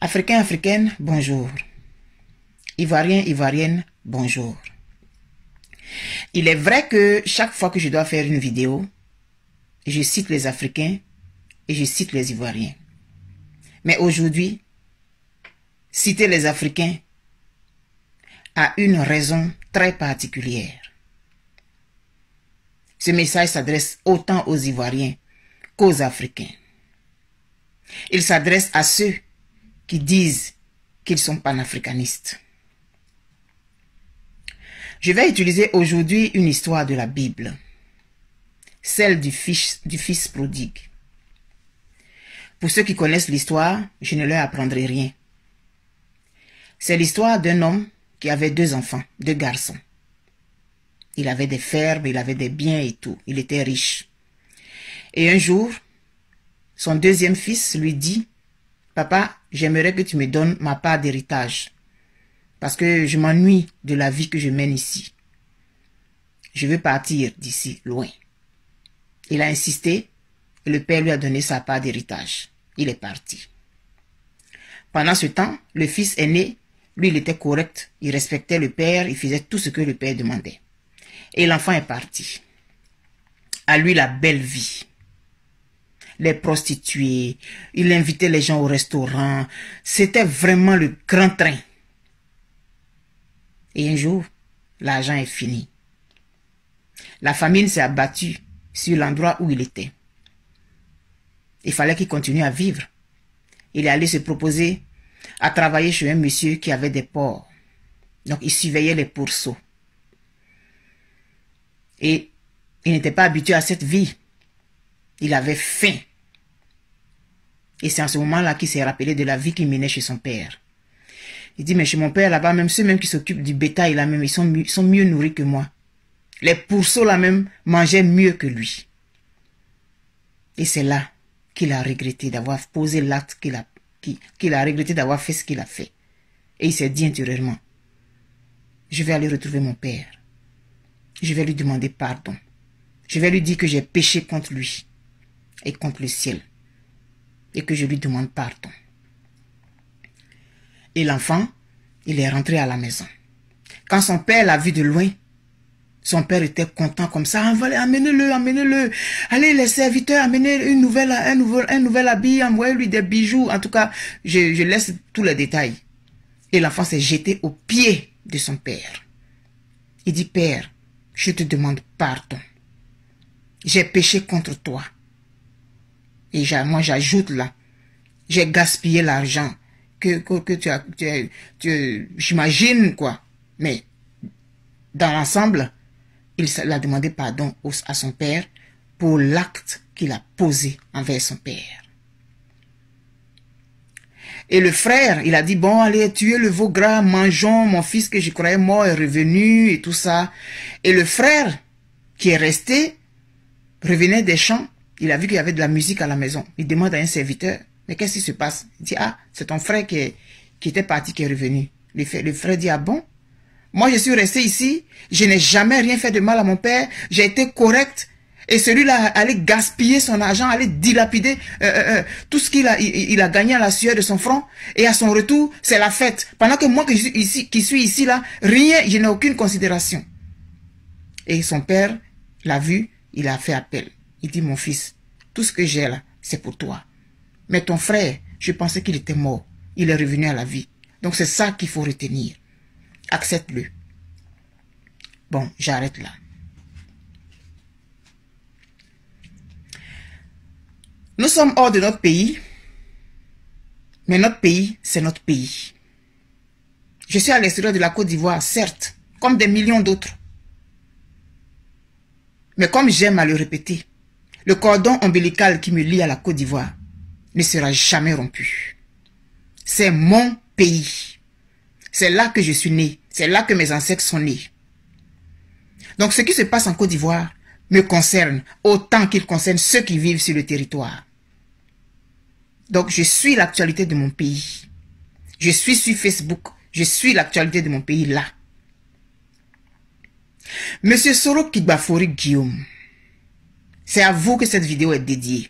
Africains, africaines, bonjour. Ivoiriens, ivoiriennes, bonjour. Il est vrai que chaque fois que je dois faire une vidéo, je cite les Africains et je cite les Ivoiriens. Mais aujourd'hui, citer les Africains a une raison très particulière. Ce message s'adresse autant aux Ivoiriens qu'aux Africains. Il s'adresse à ceux qui disent qu'ils sont panafricanistes. Je vais utiliser aujourd'hui une histoire de la Bible, celle du fils, du fils prodigue. Pour ceux qui connaissent l'histoire, je ne leur apprendrai rien. C'est l'histoire d'un homme qui avait deux enfants, deux garçons. Il avait des fermes, il avait des biens et tout. Il était riche. Et un jour, son deuxième fils lui dit, Papa, j'aimerais que tu me donnes ma part d'héritage. Parce que je m'ennuie de la vie que je mène ici. Je veux partir d'ici, loin. Il a insisté et le père lui a donné sa part d'héritage. Il est parti. Pendant ce temps, le fils né. lui, il était correct, il respectait le père, il faisait tout ce que le père demandait. Et l'enfant est parti. À lui la belle vie les prostituées, il invitait les gens au restaurant. C'était vraiment le grand train. Et un jour, l'argent est fini. La famine s'est abattue sur l'endroit où il était. Il fallait qu'il continue à vivre. Il est allé se proposer à travailler chez un monsieur qui avait des porcs. Donc il surveillait les pourceaux. Et il n'était pas habitué à cette vie. Il avait faim. Et c'est en ce moment-là qu'il s'est rappelé de la vie qu'il menait chez son père. Il dit, mais chez mon père là-bas, même ceux même qui s'occupent du bétail là-même, ils sont, mieux, nourris que moi. Les pourceaux là-même mangeaient mieux que lui. Et c'est là qu'il a regretté d'avoir posé l'acte qu'il a, qu'il a regretté d'avoir fait ce qu'il a fait. Et il s'est dit intérieurement, je vais aller retrouver mon père. Je vais lui demander pardon. Je vais lui dire que j'ai péché contre lui et contre le ciel et que je lui demande pardon. Et l'enfant, il est rentré à la maison. Quand son père l'a vu de loin, son père était content comme ça. Amenez-le, amenez-le. Allez, les serviteurs, amenez une nouvelle, un, un nouvel habit, envoyez-lui des bijoux. En tout cas, je, je laisse tous les détails. Et l'enfant s'est jeté aux pieds de son père. Il dit, Père, je te demande pardon. J'ai péché contre toi. Et moi, j'ajoute là, j'ai gaspillé l'argent que, que, tu as, j'imagine quoi. Mais dans l'ensemble, il a demandé pardon à son père pour l'acte qu'il a posé envers son père. Et le frère, il a dit, bon, allez, tuer le veau gras, mangeons, mon fils que je croyais mort est revenu et tout ça. Et le frère qui est resté revenait des champs il a vu qu'il y avait de la musique à la maison. Il demande à un serviteur, mais qu'est-ce qui se passe Il dit, ah, c'est ton frère qui, est, qui était parti, qui est revenu. Le frère, le dit, ah bon Moi, je suis resté ici, je n'ai jamais rien fait de mal à mon père, j'ai été correct. Et celui-là allait gaspiller son argent, allait dilapider euh, euh, euh, tout ce qu'il a, a gagné à la sueur de son front. Et à son retour, c'est la fête. Pendant que moi qui suis ici, qui suis ici là, rien, je n'ai aucune considération. Et son père l'a vu, il a fait appel. Il dit, mon fils, tout ce que j'ai là, c'est pour toi. Mais ton frère, je pensais qu'il était mort. Il est revenu à la vie. Donc c'est ça qu'il faut retenir. Accepte-le. Bon, j'arrête là. Nous sommes hors de notre pays, mais notre pays, c'est notre pays. Je suis à l'extérieur de la Côte d'Ivoire, certes, comme des millions d'autres. Mais comme j'aime à le répéter, le cordon ombilical qui me lie à la Côte d'Ivoire ne sera jamais rompu. C'est mon pays. C'est là que je suis né. C'est là que mes ancêtres sont nés. Donc ce qui se passe en Côte d'Ivoire me concerne autant qu'il concerne ceux qui vivent sur le territoire. Donc je suis l'actualité de mon pays. Je suis sur Facebook. Je suis l'actualité de mon pays là. Monsieur Soro Kigbafori Guillaume, c'est à vous que cette vidéo est dédiée.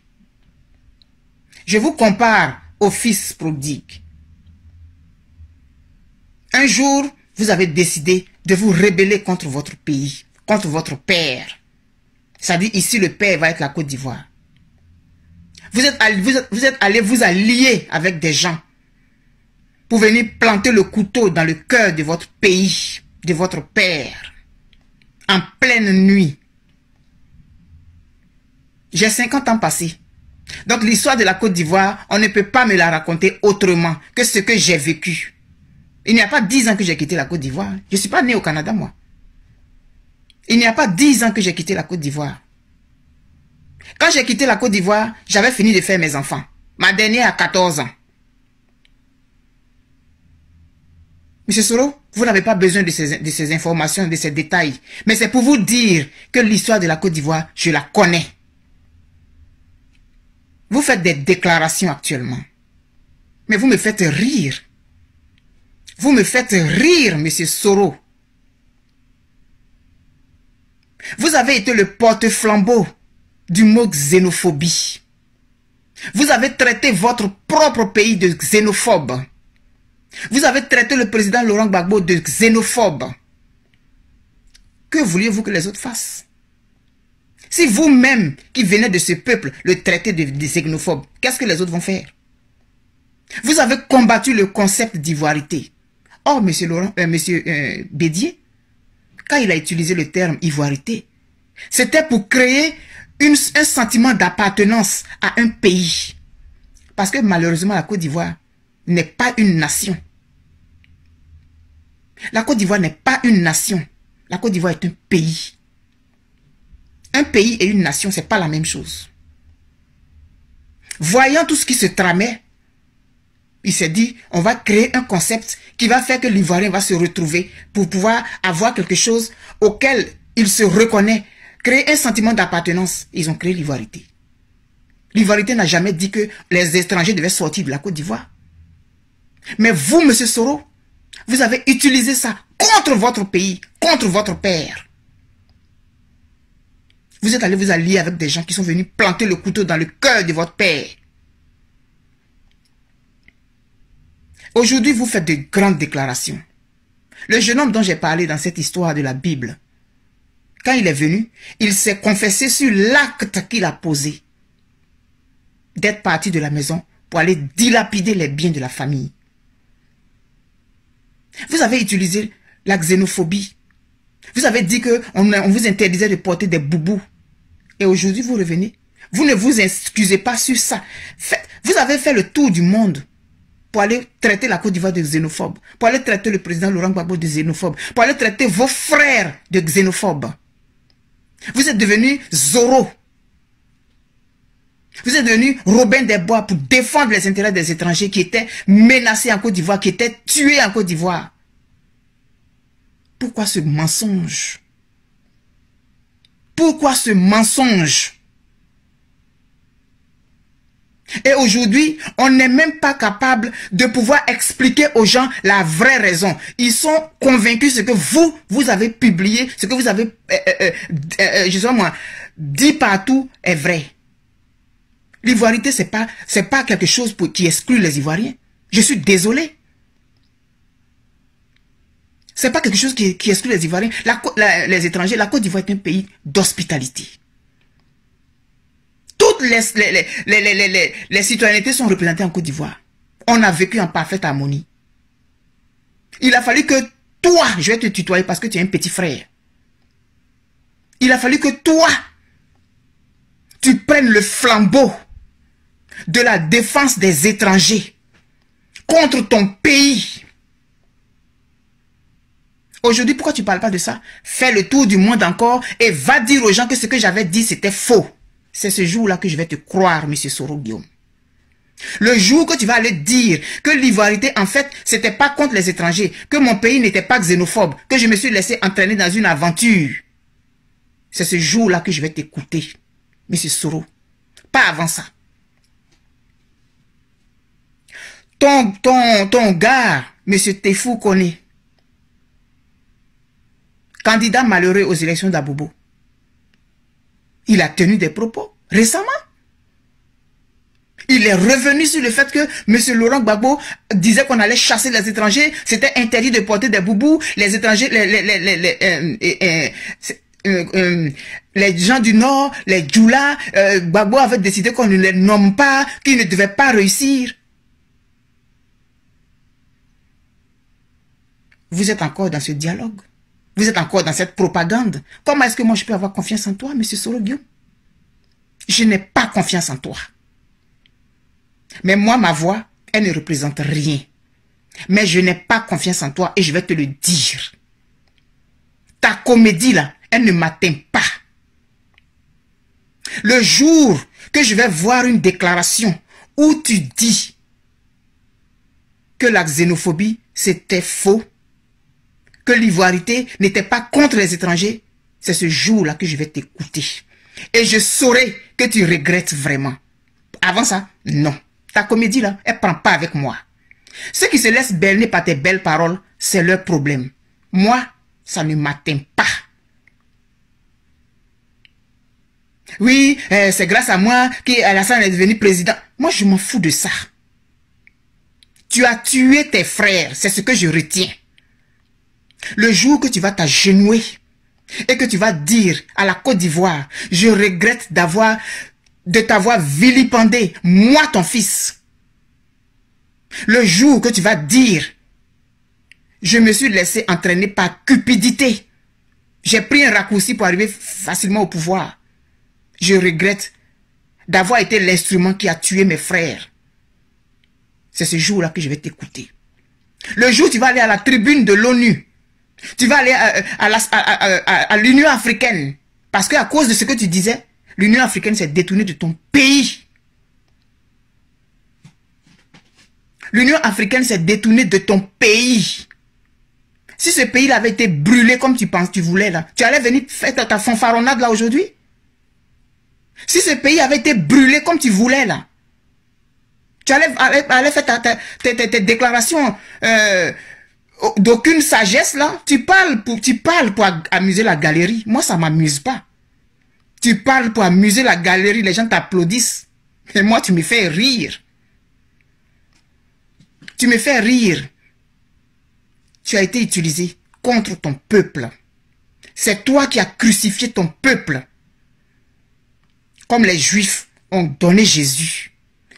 Je vous compare au fils prodigue. Un jour, vous avez décidé de vous rebeller contre votre pays, contre votre père. Ça dit, ici, le père va être la Côte d'Ivoire. Vous êtes, vous, êtes, vous êtes allé vous allier avec des gens pour venir planter le couteau dans le cœur de votre pays, de votre père, en pleine nuit. J'ai 50 ans passés. Donc l'histoire de la Côte d'Ivoire, on ne peut pas me la raconter autrement que ce que j'ai vécu. Il n'y a pas 10 ans que j'ai quitté la Côte d'Ivoire. Je ne suis pas né au Canada, moi. Il n'y a pas 10 ans que j'ai quitté la Côte d'Ivoire. Quand j'ai quitté la Côte d'Ivoire, j'avais fini de faire mes enfants. Ma dernière à 14 ans. Monsieur Soro, vous n'avez pas besoin de ces, de ces informations, de ces détails. Mais c'est pour vous dire que l'histoire de la Côte d'Ivoire, je la connais. Vous faites des déclarations actuellement. Mais vous me faites rire. Vous me faites rire, monsieur Soro. Vous avez été le porte-flambeau du mot xénophobie. Vous avez traité votre propre pays de xénophobe. Vous avez traité le président Laurent Gbagbo de xénophobe. Que vouliez-vous que les autres fassent si vous-même, qui venez de ce peuple, le traitez de, de qu'est-ce que les autres vont faire Vous avez combattu le concept d'ivoirité. Or, M. Laurent, euh, Monsieur, euh, Bédier, quand il a utilisé le terme ivoirité, c'était pour créer un sentiment d'appartenance à un pays. Parce que malheureusement, la Côte d'Ivoire n'est pas une nation. La Côte d'Ivoire n'est pas une nation. La Côte d'Ivoire est un pays. Un pays et une nation, c'est pas la même chose. Voyant tout ce qui se tramait, il s'est dit, on va créer un concept qui va faire que l'Ivoirien va se retrouver pour pouvoir avoir quelque chose auquel il se reconnaît. Créer un sentiment d'appartenance. Ils ont créé l'ivoirité. L'ivoirité n'a jamais dit que les étrangers devaient sortir de la Côte d'Ivoire. Mais vous, Monsieur Soro, vous avez utilisé ça contre votre pays, contre votre père. Vous êtes allé vous allier avec des gens qui sont venus planter le couteau dans le cœur de votre père. Aujourd'hui, vous faites de grandes déclarations. Le jeune homme dont j'ai parlé dans cette histoire de la Bible, quand il est venu, il s'est confessé sur l'acte qu'il a posé d'être parti de la maison pour aller dilapider les biens de la famille. Vous avez utilisé la xénophobie vous avez dit que on, vous interdisait de porter des boubous. Et aujourd'hui, vous revenez. Vous ne vous excusez pas sur ça. Faites, vous avez fait le tour du monde pour aller traiter la Côte d'Ivoire de xénophobe, pour aller traiter le président Laurent Gbagbo de xénophobe, pour aller traiter vos frères de xénophobes. Vous êtes devenu Zorro. Vous êtes devenu Robin des Bois pour défendre les intérêts des étrangers qui étaient menacés en Côte d'Ivoire, qui étaient tués en Côte d'Ivoire. Pourquoi ce mensonge Pourquoi ce mensonge Et aujourd'hui, on n'est même pas capable de pouvoir expliquer aux gens la vraie raison. Ils sont convaincus ce que vous, vous avez publié, ce que vous avez, euh, euh, euh, je sais moi, dit partout est vrai. L'ivoirité, c'est pas, c'est pas quelque chose pour, qui exclut les Ivoiriens. Je suis désolé. C'est pas quelque chose qui, exclut les Ivoiriens. les étrangers, la Côte d'Ivoire est un pays d'hospitalité. Toutes les, les, citoyennetés sont représentées en Côte d'Ivoire. On a vécu en parfaite harmonie. Il a fallu que toi, je vais te tutoyer parce que tu es un petit frère. Il a fallu que toi, tu prennes le flambeau de la défense des étrangers contre ton pays Aujourd'hui, pourquoi tu ne parles pas de ça Fais le tour du monde encore et va dire aux gens que ce que j'avais dit, c'était faux. C'est ce jour-là que je vais te croire, Monsieur Soro Guillaume. Le jour que tu vas aller dire que l'ivoirité, en fait, c'était pas contre les étrangers, que mon pays n'était pas xénophobe, que je me suis laissé entraîner dans une aventure. C'est ce jour-là que je vais t'écouter, Monsieur Soro. Pas avant ça. Ton, ton, ton gars, M. Tefou connaît candidat malheureux aux élections d'Abobo. Il a tenu des propos récemment. Il est revenu sur le fait que M. Laurent Gbagbo disait qu'on allait chasser les étrangers, c'était interdit de porter des boubous, les étrangers, les, les, les, les, euh, euh, euh, gens du Nord, les Djoula, Gbagbo avait décidé qu'on ne les nomme pas, qu'ils ne devaient pas réussir. Vous êtes encore dans ce dialogue. Vous êtes encore dans cette propagande. Comment est-ce que moi je peux avoir confiance en toi, Monsieur Sorogio? Je n'ai pas confiance en toi. Mais moi, ma voix, elle ne représente rien. Mais je n'ai pas confiance en toi et je vais te le dire. Ta comédie, là, elle ne m'atteint pas. Le jour que je vais voir une déclaration où tu dis que la xénophobie, c'était faux, que l'ivoirité n'était pas contre les étrangers, c'est ce jour-là que je vais t'écouter. Et je saurai que tu regrettes vraiment. Avant ça, non. Ta comédie, là, elle prend pas avec moi. Ceux qui se laissent berner par tes belles paroles, c'est leur problème. Moi, ça ne m'atteint pas. Oui, euh, c'est grâce à moi qu'Alassane est devenu président. Moi, je m'en fous de ça. Tu as tué tes frères, c'est ce que je retiens. Le jour que tu vas t'agenouiller et que tu vas dire à la Côte d'Ivoire, je regrette d'avoir, de t'avoir vilipendé, moi ton fils. Le jour que tu vas dire, je me suis laissé entraîner par cupidité. J'ai pris un raccourci pour arriver facilement au pouvoir. Je regrette d'avoir été l'instrument qui a tué mes frères. C'est ce jour-là que je vais t'écouter. Le jour où tu vas aller à la tribune de l'ONU, tu vas aller à, l'Union africaine. Parce qu'à cause de ce que tu disais, l'Union africaine s'est détournée de ton pays. L'Union africaine s'est détournée de ton pays. Si ce pays-là avait été brûlé comme tu penses, tu voulais là, tu allais venir faire ta fanfaronnade là aujourd'hui Si ce pays avait été brûlé comme tu voulais là, tu allais, faire tes, déclarations euh, Oh, d'aucune sagesse là. Tu parles pour, tu parles pour amuser la galerie. Moi, ça m'amuse pas. Tu parles pour amuser la galerie, les gens t'applaudissent. Mais moi, tu me fais rire. Tu me fais rire. Tu as été utilisé contre ton peuple. C'est toi qui as crucifié ton peuple. Comme les Juifs ont donné Jésus.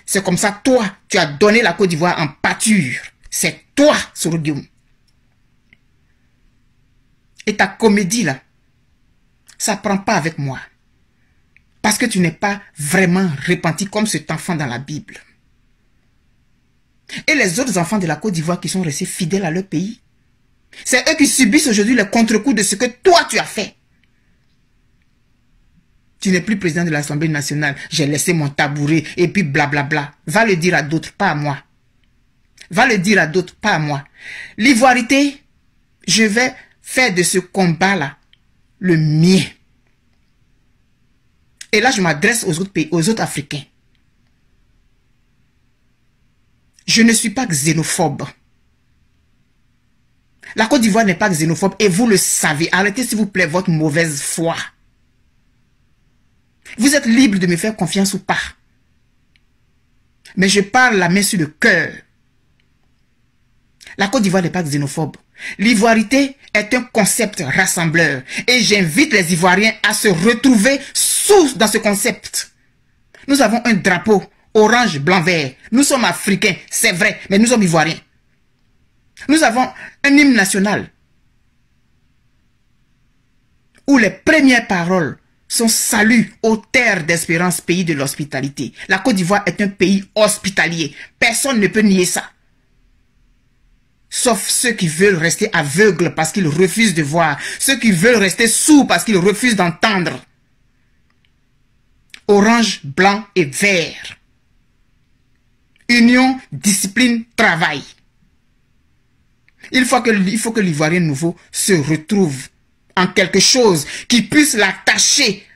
C'est comme ça, toi, tu as donné la Côte d'Ivoire en pâture. C'est toi, Sorodium. Et ta comédie, là, ça prend pas avec moi. Parce que tu n'es pas vraiment repenti comme cet enfant dans la Bible. Et les autres enfants de la Côte d'Ivoire qui sont restés fidèles à leur pays, c'est eux qui subissent aujourd'hui le contre coup de ce que toi tu as fait. Tu n'es plus président de l'Assemblée nationale. J'ai laissé mon tabouret et puis blablabla. Va le dire à d'autres, pas à moi. Va le dire à d'autres, pas à moi. L'ivoirité, je vais faire de ce combat-là le mien. Et là, je m'adresse aux autres pays, aux autres Africains. Je ne suis pas xénophobe. La Côte d'Ivoire n'est pas xénophobe et vous le savez. Arrêtez, s'il vous plaît, votre mauvaise foi. Vous êtes libre de me faire confiance ou pas. Mais je parle la main sur le cœur. La Côte d'Ivoire n'est pas xénophobe. L'ivoirité est un concept rassembleur et j'invite les Ivoiriens à se retrouver sous dans ce concept. Nous avons un drapeau orange, blanc, vert. Nous sommes africains, c'est vrai, mais nous sommes ivoiriens. Nous avons un hymne national où les premières paroles sont salut aux terres d'espérance, pays de l'hospitalité. La Côte d'Ivoire est un pays hospitalier. Personne ne peut nier ça. Sauf ceux qui veulent rester aveugles parce qu'ils refusent de voir. Ceux qui veulent rester sourds parce qu'ils refusent d'entendre. Orange, blanc et vert. Union, discipline, travail. Il faut que, l'Ivoirien nouveau se retrouve en quelque chose qui puisse l'attacher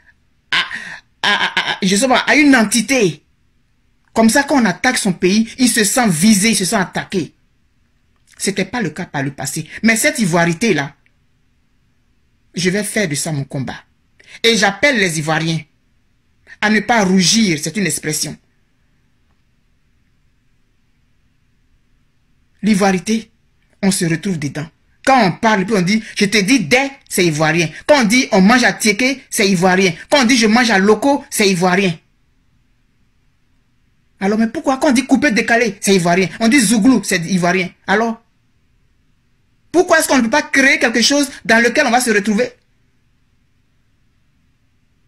à une entité. Comme ça, quand on attaque son pays, il se sent visé, il se sent attaqué. C'était pas le cas par le passé. Mais cette ivoirité-là, je vais faire de ça mon combat. Et j'appelle les Ivoiriens à ne pas rougir, c'est une expression. L'ivoirité, on se retrouve dedans. Quand on parle, puis on dit, je te dis dès, c'est ivoirien. Quand on dit, on mange à Tieké, c'est ivoirien. Quand on dit, je mange à Loco, c'est ivoirien. Alors, mais pourquoi quand on dit couper, décalé, c'est ivoirien On dit Zouglou, c'est ivoirien. Alors, pourquoi est-ce qu'on ne peut pas créer quelque chose dans lequel on va se retrouver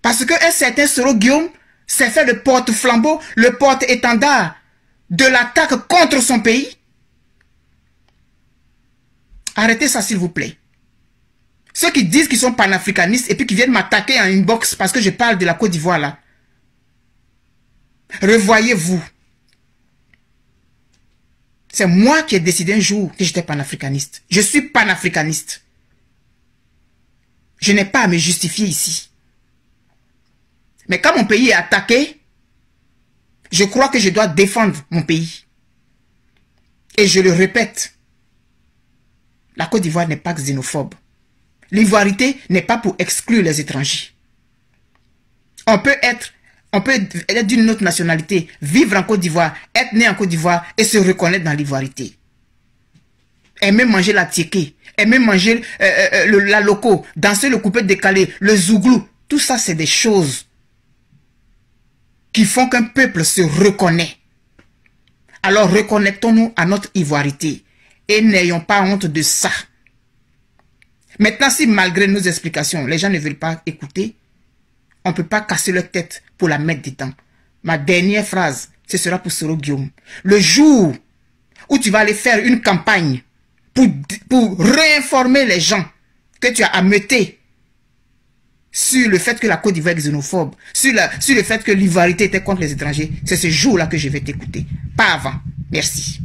Parce qu'un certain Soro Guillaume s'est fait le porte-flambeau, le porte-étendard de l'attaque contre son pays. Arrêtez ça, s'il vous plaît. Ceux qui disent qu'ils sont panafricanistes et puis qui viennent m'attaquer en inbox parce que je parle de la Côte d'Ivoire là. Revoyez-vous. C'est moi qui ai décidé un jour que j'étais panafricaniste. Je suis panafricaniste. Je n'ai pas à me justifier ici. Mais quand mon pays est attaqué, je crois que je dois défendre mon pays. Et je le répète, la Côte d'Ivoire n'est pas xénophobe. L'ivoirité n'est pas pour exclure les étrangers. On peut être on peut, être d'une autre nationalité, vivre en Côte d'Ivoire, être né en Côte d'Ivoire et se reconnaître dans l'ivoirité. Aimer manger la tiéké, aimer manger euh, euh, euh, la loco, danser le coupé décalé, le zouglou. Tout ça, c'est des choses qui font qu'un peuple se reconnaît. Alors reconnectons nous à notre ivoirité et n'ayons pas honte de ça. Maintenant, si malgré nos explications, les gens ne veulent pas écouter, on ne peut pas casser leur tête pour la mettre dedans. Ma dernière phrase, ce sera pour Soro Guillaume. Le jour où tu vas aller faire une campagne pour, réinformer les gens que tu as ameuté sur le fait que la Côte d'Ivoire est xénophobe, sur, sur le fait que l'Ivarité était contre les étrangers, c'est ce jour-là que je vais t'écouter. Pas avant. Merci.